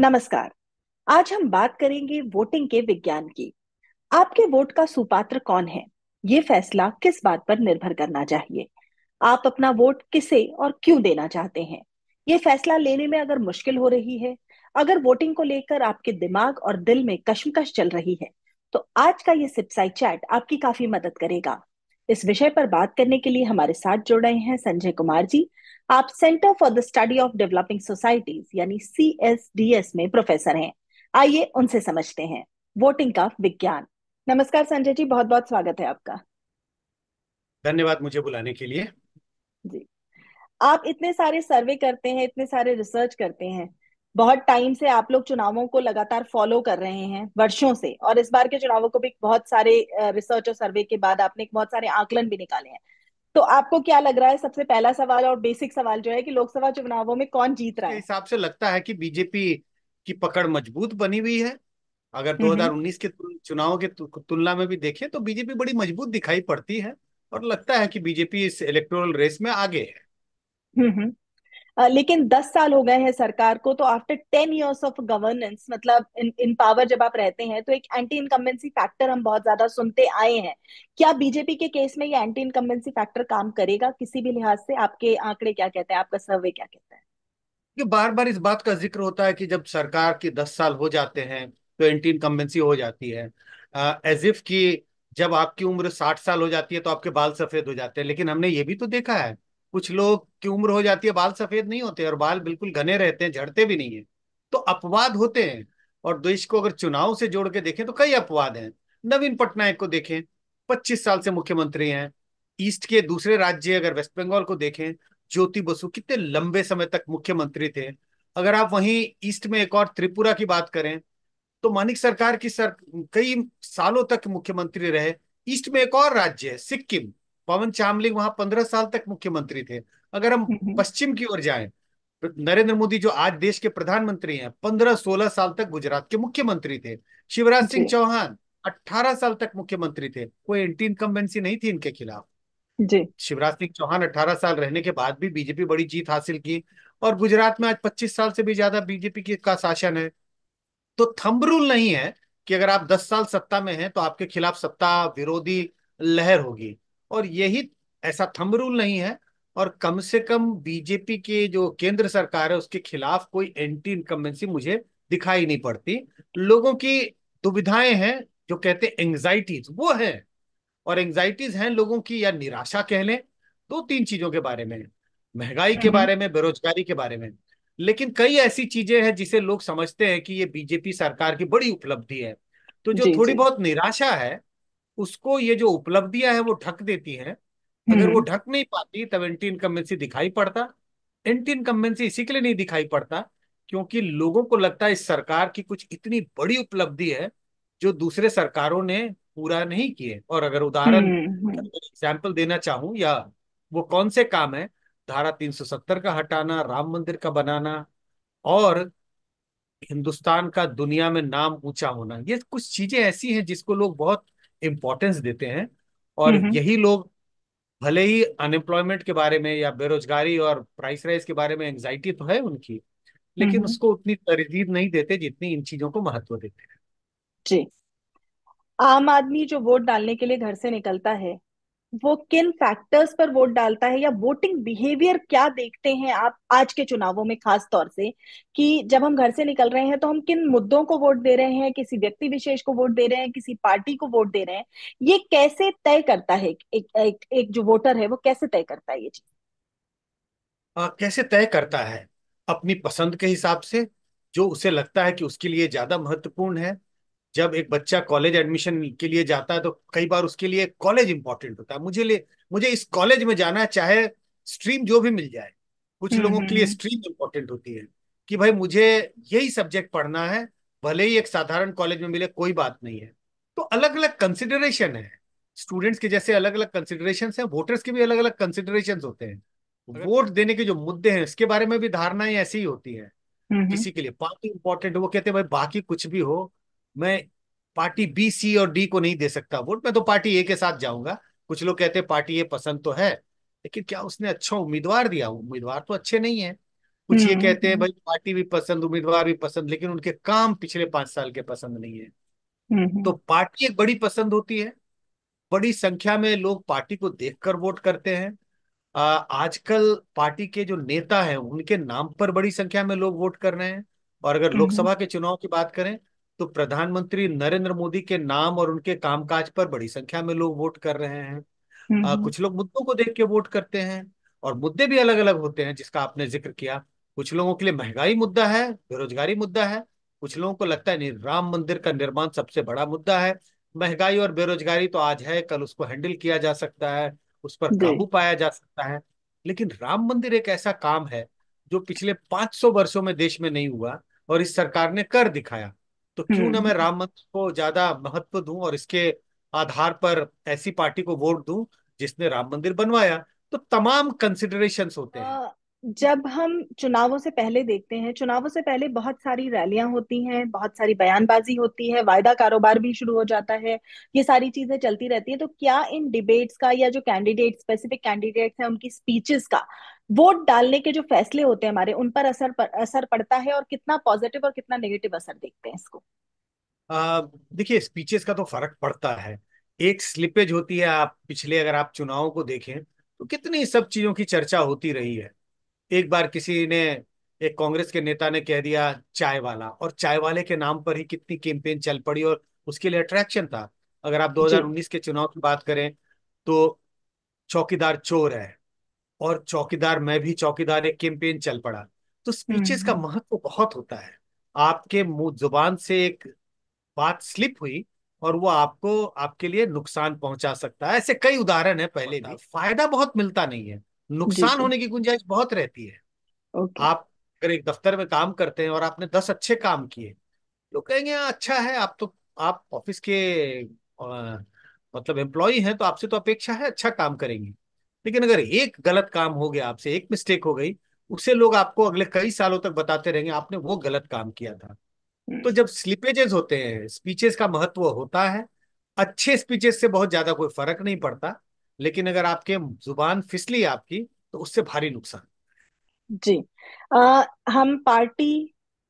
नमस्कार आज हम बात करेंगे वोटिंग के विज्ञान की आपके वोट का सुपात्र कौन है ये फैसला किस बात पर निर्भर करना चाहिए आप अपना वोट किसे और क्यों देना चाहते हैं ये फैसला लेने में अगर मुश्किल हो रही है अगर वोटिंग को लेकर आपके दिमाग और दिल में कश्मकश चल रही है तो आज का ये सिपसाई चैट आपकी काफी मदद करेगा इस विषय पर बात करने के लिए हमारे साथ जुड़ रहे हैं संजय कुमार जी आप centre for the study of developing societies यानी सी में प्रोफेसर हैं आइए उनसे समझते हैं वोटिंग का विज्ञान नमस्कार संजय जी बहुत बहुत स्वागत है आपका धन्यवाद मुझे बुलाने के लिए जी आप इतने सारे सर्वे करते हैं इतने सारे रिसर्च करते हैं बहुत टाइम से आप लोग चुनावों को लगातार फॉलो कर रहे हैं वर्षों से और इस बार के चुनावों को भी बहुत सारे रिसर्च और सर्वे के बाद आपने बहुत सारे आकलन भी निकाले हैं तो आपको क्या लग रहा है सबसे पहला सवाल और बेसिक सवाल जो है कि लोकसभा चुनावों में कौन जीत रहा है हिसाब से लगता है कि बीजेपी की पकड़ मजबूत बनी हुई है अगर 2019 हम्म, हम्म। के चुनाव के तुलना में भी देखें तो बीजेपी बड़ी मजबूत दिखाई पड़ती है और लगता है कि बीजेपी इस इलेक्टोरल रेस में आगे है हम्म, लेकिन दस साल हो गए हैं सरकार को तो after ten years of governance मतलब इन इन पावर जब आप रहते हैं तो एक एंटी इनकम्बेंसी फैक्टर हम बहुत ज्यादा सुनते आए हैं क्या बीजेपी के केस में ये एंटी इनकम्बेंसी फैक्टर काम करेगा किसी भी लिहाज से आपके आंकड़े क्या कहते हैं आपका सर्वे क्या कहता है कि बार बार इस बात का जिक्र होता है कि जब सरकार के दस साल हो जाते हैं तो एंटी इनकम्बेंसी हो जाती है एज इफ की जब आपकी उम्र साठ साल हो जाती है तो आपके बाल सफेद हो जाते हैं लेकिन हमने ये भी तो देखा है कुछ लोग की उम्र हो जाती है बाल सफेद नहीं होते और बाल बिल्कुल घने रहते हैं झड़ते भी नहीं है तो अपवाद होते हैं और देश को अगर चुनाव से जोड़ के देखें तो कई अपवाद हैं नवीन पटनायक को देखें पच्चीस साल से मुख्यमंत्री हैं ईस्ट के दूसरे राज्य अगर वेस्ट बंगाल को देखें ज्योति बसु कितने लंबे समय तक मुख्यमंत्री थे अगर आप वहीं ईस्ट में एक और त्रिपुरा की बात करें तो मानिक सरकार की सर कई सालों तक मुख्यमंत्री रहे ईस्ट में एक और राज्य है सिक्किम पवन चामलिंग वहां पंद्रह साल तक मुख्यमंत्री थे अगर हम हम्म। पश्चिम की ओर जाए नरेंद्र मोदी जो आज देश के प्रधानमंत्री हैं पंद्रह सोलह साल तक गुजरात के मुख्यमंत्री थे शिवराज सिंह चौहान अट्ठारह साल तक मुख्यमंत्री थे कोई एंटी इनकम्बेंसी नहीं थी इनके खिलाफ जी शिवराज सिंह चौहान अट्ठारह साल रहने के बाद भी बीजेपी बड़ी जीत हासिल की और गुजरात में आज पच्चीस साल से भी ज्यादा बीजेपी की का शासन है तो थंब रूल नहीं है कि अगर आप दस साल सत्ता में हैं तो आपके खिलाफ सत्ता विरोधी लहर होगी और यही ऐसा थम रूल नहीं है और कम से कम बीजेपी के जो केंद्र सरकार है उसके खिलाफ कोई एंटी इनकम्बेंसी मुझे दिखाई नहीं पड़ती लोगों की दुविधाएं हैं जो कहते हैं एंग्जाइटीज वो है और एंग्जाइटीज हैं लोगों की या निराशा कह लें दो तीन चीजों के बारे में महंगाई के हम्म। बारे में बेरोजगारी के बारे में लेकिन कई ऐसी चीजें हैं जिसे लोग समझते हैं कि ये बीजेपी सरकार की बड़ी उपलब्धि है तो जो थोड़ी बहुत निराशा है उसको ये जो उपलब्धियां है वो ढक देती हैं अगर वो हम्म। ढक नहीं पाती तब एंटी इनकम्बेंसी दिखाई पड़ता एंटी इनकम्बेंसी इसी के लिए नहीं दिखाई पड़ता क्योंकि लोगों को लगता है इस सरकार की कुछ इतनी बड़ी उपलब्धि है जो दूसरे सरकारों ने पूरा नहीं किए और अगर उदाहरण एग्जाम्पल हम्म, हम्म। देना चाहूं या वो कौन से काम है धारा 370 का हटाना राम मंदिर का बनाना और हिंदुस्तान का दुनिया में नाम ऊंचा होना ये कुछ चीजें ऐसी हैं जिसको लोग बहुत इम्पोर्टेंस देते हैं और यही लोग भले ही अनएम्प्लॉयमेंट के बारे में या बेरोजगारी और प्राइस राइज के बारे में एंग्जाइटी तो है उनकी लेकिन उसको उतनी तरजीह नहीं देते जितनी इन चीजों को महत्व देते हैं जी आम आदमी जो वोट डालने के लिए घर से निकलता है वो किन फैक्टर्स पर वोट डालता है या वोटिंग बिहेवियर क्या देखते हैं आप आज के चुनावों में खास तौर से कि जब हम घर से निकल रहे हैं तो हम किन मुद्दों को वोट दे रहे हैं किसी व्यक्ति विशेष को वोट दे रहे हैं किसी पार्टी को वोट दे रहे हैं ये कैसे तय करता है एक, एक, एक, एक जो वोटर है वो कैसे तय करता है ये चीज कैसे तय करता है अपनी पसंद के हिसाब से जो उसे लगता है कि उसके लिए ज्यादा महत्वपूर्ण है जब एक बच्चा कॉलेज एडमिशन के लिए जाता है तो कई बार उसके लिए कॉलेज इंपॉर्टेंट होता है मुझे लिए मुझे इस कॉलेज में जाना है चाहे स्ट्रीम जो भी मिल जाए कुछ हम्म, लोगों के लिए हम्म। स्ट्रीम इंपॉर्टेंट होती है कि भाई मुझे यही सब्जेक्ट पढ़ना है भले ही एक साधारण कॉलेज में मिले कोई बात नहीं है तो अलग अलग कंसिडरेशन है स्टूडेंट्स के जैसे अलग अलग कंसिडरेशन है वोटर्स के भी अलग अलग कंसिडरेशन होते हैं वोट देने के जो मुद्दे हैं इसके बारे में भी धारणाएं ऐसी ही होती है हम्म, किसी के लिए पार्टी इंपॉर्टेंट वो कहते हैं भाई बाकी कुछ भी हो मैं पार्टी बी सी और डी को नहीं दे सकता वोट मैं तो पार्टी ए के साथ जाऊंगा कुछ लोग कहते हैं पार्टी ए पसंद तो है लेकिन क्या उसने अच्छा उम्मीदवार दिया उम्मीदवार तो अच्छे नहीं है कुछ ये हम्म। कहते हैं भाई पार्टी भी पसंद उम्मीदवार भी पसंद लेकिन उनके काम पिछले पांच साल के पसंद नहीं है हम्म, हम्म। तो पार्टी एक बड़ी पसंद होती है बड़ी संख्या में लोग पार्टी को देखकर वोट करते हैं आजकल पार्टी के जो नेता हैं उनके नाम पर बड़ी संख्या में लोग वोट कर रहे हैं और अगर लोकसभा के चुनाव की बात करें तो प्रधानमंत्री नरेंद्र मोदी के नाम और उनके कामकाज पर बड़ी संख्या में लोग वोट कर रहे हैं हम्म, आ, हम्म। कुछ लोग मुद्दों को देख के वोट करते हैं और मुद्दे भी अलग अलग होते हैं जिसका आपने जिक्र किया कुछ लोगों के लिए महंगाई मुद्दा है बेरोजगारी मुद्दा है कुछ लोगों को लगता है राम मंदिर का निर्माण सबसे बड़ा मुद्दा है महंगाई और बेरोजगारी तो आज है कल उसको हैंडल किया जा सकता है उस पर काबू पाया जा सकता है लेकिन राम मंदिर एक ऐसा काम है जो पिछले 500 वर्षों में देश में नहीं हुआ और इस सरकार ने कर दिखाया तो क्यों ना हम्म। मैं राम मंदिर को ज्यादा महत्व दूं और इसके आधार पर ऐसी पार्टी को वोट दूं जिसने राम मंदिर बनवाया तो तमाम कंसिडरेशन होते हैं जब हम चुनावों से पहले देखते हैं चुनावों से पहले बहुत सारी रैलियां होती हैं बहुत सारी बयानबाजी होती है वायदा कारोबार भी शुरू हो जाता है ये सारी चीजें चलती रहती है तो क्या इन डिबेट्स का या जो कैंडिडेट स्पेसिफिक कैंडिडेट्स हैं उनकी स्पीचेस का वोट डालने के जो फैसले होते हैं हमारे उन पर असर पर, असर पड़ता है और कितना पॉजिटिव और कितना नेगेटिव असर देखते हैं इसको देखिए स्पीचेस का तो फर्क पड़ता है एक स्लिपेज होती है आप पिछले अगर आप चुनावों को देखें तो कितनी सब चीजों की चर्चा होती रही है एक बार किसी ने एक कांग्रेस के नेता ने कह दिया चाय वाला और चाय वाले के नाम पर ही कितनी कैंपेन चल पड़ी और उसके लिए अट्रैक्शन था अगर आप 2019 के चुनाव की बात करें तो चौकीदार चोर है और चौकीदार मैं भी चौकीदार एक कैंपेन चल पड़ा तो स्पीचेस का हम्म। महत्व बहुत होता है आपके मुंह जुबान से एक बात स्लिप हुई और वो आपको आपके लिए नुकसान पहुंचा सकता है ऐसे कई उदाहरण है पहले भी फायदा बहुत मिलता नहीं है नुकसान होने की गुंजाइश बहुत रहती है आप अगर एक दफ्तर में काम करते हैं और आपने दस अच्छे काम किए तो कहेंगे हाँ, अच्छा है आप तो आप ऑफिस के आ, मतलब एम्प्लॉय हैं तो आपसे तो अपेक्षा है अच्छा काम करेंगे लेकिन अगर एक गलत काम हो गया आपसे एक मिस्टेक हो गई उसे लोग आपको अगले कई सालों तक बताते रहेंगे आपने वो गलत काम किया था तो हम्म। जब स्लिपेजेस होते हैं स्पीचेस का महत्व होता है अच्छे स्पीचेस से बहुत ज्यादा कोई फर्क नहीं पड़ता लेकिन अगर आपके जुबान फिसली आपकी तो उससे भारी नुकसान जी आ, हम पार्टी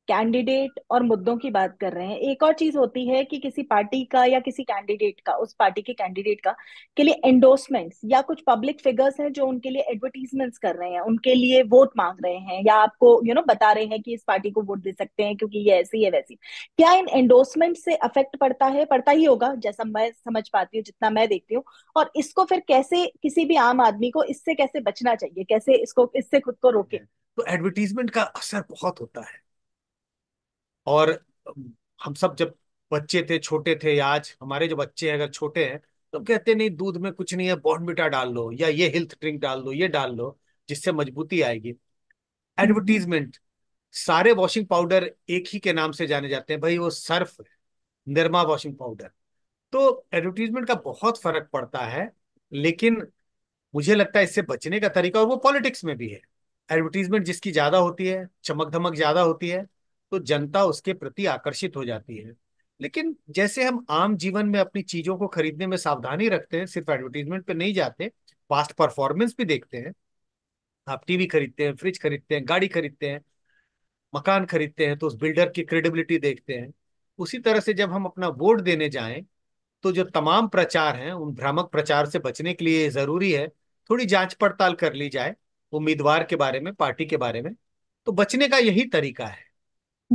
कैंडिडेट और मुद्दों की बात कर रहे हैं एक और चीज होती है कि किसी पार्टी का या किसी कैंडिडेट का उस पार्टी के कैंडिडेट का के लिए एंडोर्समेंट या कुछ पब्लिक फिगर्स हैं जो उनके लिए एडवर्टीजमेंट्स कर रहे हैं उनके लिए वोट मांग रहे हैं या आपको यू you नो know, बता रहे हैं कि इस पार्टी को वोट दे सकते हैं क्योंकि ये ऐसी है वैसी क्या इन एंडोर्समेंट से अफेक्ट पड़ता है पड़ता ही होगा जैसा मैं समझ पाती हूँ जितना मैं देखती हूँ और इसको फिर कैसे किसी भी आम आदमी को इससे कैसे बचना चाहिए कैसे इसको इससे खुद को रोके तो एडवर्टीजमेंट का असर बहुत होता है और हम सब जब बच्चे थे छोटे थे या आज हमारे जो बच्चे हैं अगर छोटे हैं तो कहते नहीं दूध में कुछ नहीं है बॉर्नविटा डाल लो या ये हेल्थ ड्रिंक डाल लो ये डाल लो जिससे मजबूती आएगी एडवर्टीजमेंट सारे वॉशिंग पाउडर एक ही के नाम से जाने जाते हैं भाई वो सर्फ निर्मा वॉशिंग पाउडर तो एडवर्टीजमेंट का बहुत फर्क पड़ता है लेकिन मुझे लगता है इससे बचने का तरीका और वो पॉलिटिक्स में भी है एडवर्टीजमेंट जिसकी ज्यादा होती है चमक धमक ज्यादा होती है तो जनता उसके प्रति आकर्षित हो जाती है लेकिन जैसे हम आम जीवन में अपनी चीजों को खरीदने में सावधानी रखते हैं सिर्फ एडवर्टीजमेंट पे नहीं जाते पास्ट परफॉर्मेंस भी देखते हैं आप टीवी खरीदते हैं फ्रिज खरीदते हैं गाड़ी खरीदते हैं मकान खरीदते हैं तो उस बिल्डर की क्रेडिबिलिटी देखते हैं उसी तरह से जब हम अपना वोट देने जाएं तो जो तमाम प्रचार हैं उन भ्रामक प्रचार से बचने के लिए जरूरी है थोड़ी जांच पड़ताल कर ली जाए उम्मीदवार के बारे में पार्टी के बारे में तो बचने का यही तरीका है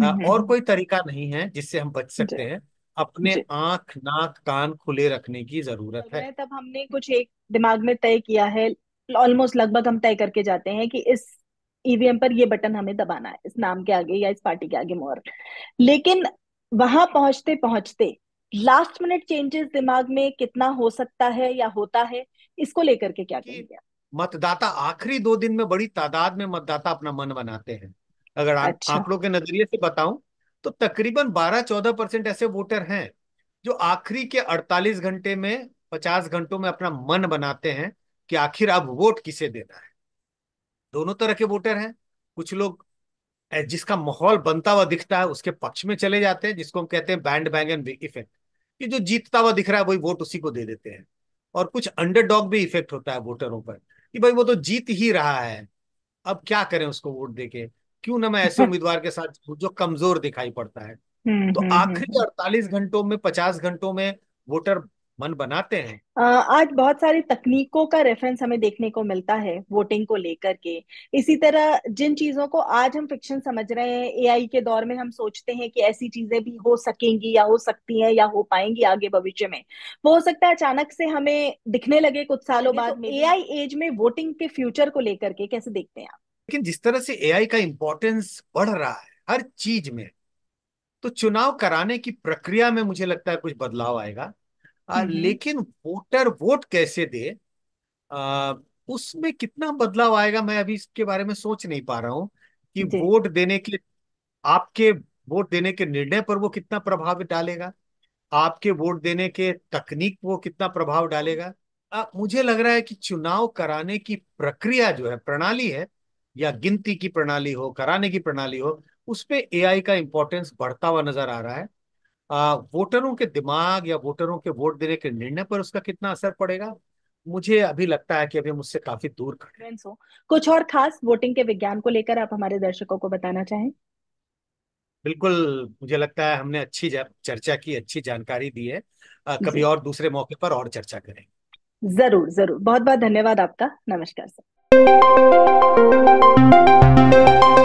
हम्म, हम्म। और कोई तरीका नहीं है जिससे हम बच सकते हैं अपने आंख नाक कान खुले रखने की जरूरत तो है तब हमने कुछ एक दिमाग में तय किया है ऑलमोस्ट लगभग हम तय करके जाते हैं कि इस ईवीएम e पर ये बटन हमें दबाना है इस नाम के आगे या इस पार्टी के आगे मोर लेकिन वहां पहुंचते पहुंचते लास्ट मिनट चेंजेस दिमाग में कितना हो सकता है या होता है इसको लेकर के क्या कहेंगे मतदाता आखिरी दो दिन में बड़ी तादाद में मतदाता अपना मन बनाते हैं अगर आ, अच्छा आंकड़ों के नजरिए से बताऊं तो तकरीबन 12-14 परसेंट ऐसे वोटर हैं जो आखिरी के 48 घंटे में 50 घंटों में अपना मन बनाते हैं कि आखिर अब वोट किसे देना है दोनों तरह के वोटर हैं कुछ लोग जिसका माहौल बनता हुआ दिखता है उसके पक्ष में चले जाते हैं जिसको हम कहते हैं बैंड बैंगन इफेक्ट कि जो जीतता हुआ दिख रहा है वही वोट उसी को दे देते हैं और कुछ अंडरडॉग भी इफेक्ट होता है वोटरों पर कि भाई वो तो जीत ही रहा है अब क्या करें उसको वोट देके क्यों ना मैं ऐसे उम्मीदवार के साथ जो कमजोर दिखाई पड़ता है हम्म, तो हम्म, हम्म। आखिरी अड़तालीस घंटों में पचास घंटों में वोटर मन बनाते हैं आज बहुत सारी तकनीकों का रेफरेंस हमें देखने को मिलता है वोटिंग को लेकर के इसी तरह जिन चीजों को आज हम फिक्शन समझ रहे हैं एआई के दौर में हम सोचते हैं कि ऐसी चीजें भी हो सकेंगी या हो सकती हैं या हो पाएंगी आगे भविष्य में वो हो सकता है अचानक से हमें दिखने लगे कुछ सालों तो बाद में एआई एज में वोटिंग के फ्यूचर को लेकर के कैसे देखते हैं आप लेकिन जिस तरह से एआई का इंपॉर्टेंस बढ़ रहा है हर चीज में तो चुनाव कराने की प्रक्रिया में मुझे लगता है कुछ बदलाव आएगा आ, हम्म, हम्म। लेकिन वोटर वोट कैसे दे आ, उसमें कितना बदलाव आएगा मैं अभी इसके बारे में सोच नहीं पा रहा हूं कि वोट देने के आपके वोट देने के निर्णय पर वो कितना प्रभाव डालेगा आपके वोट देने के तकनीक वो कितना प्रभाव डालेगा आ, मुझे लग रहा है कि चुनाव कराने की प्रक्रिया जो है प्रणाली है या गिनती की प्रणाली हो कराने की प्रणाली हो उस पर ए का इंपॉर्टेंस बढ़ता हुआ नजर आ रहा है आ, वोटरों के दिमाग या वोटरों के वोट देने के निर्णय पर उसका कितना असर पड़ेगा मुझे अभी लगता है कि अभी मुझसे काफी दूर खड़े कुछ और खास वोटिंग के विज्ञान को लेकर आप हमारे दर्शकों को बताना चाहें बिल्कुल मुझे लगता है हमने अच्छी चर्चा की अच्छी जानकारी दी है आ, कभी और दूसरे मौके पर और चर्चा करें जरूर जरूर बहुत बहुत धन्यवाद आपका नमस्कार सर Thank you.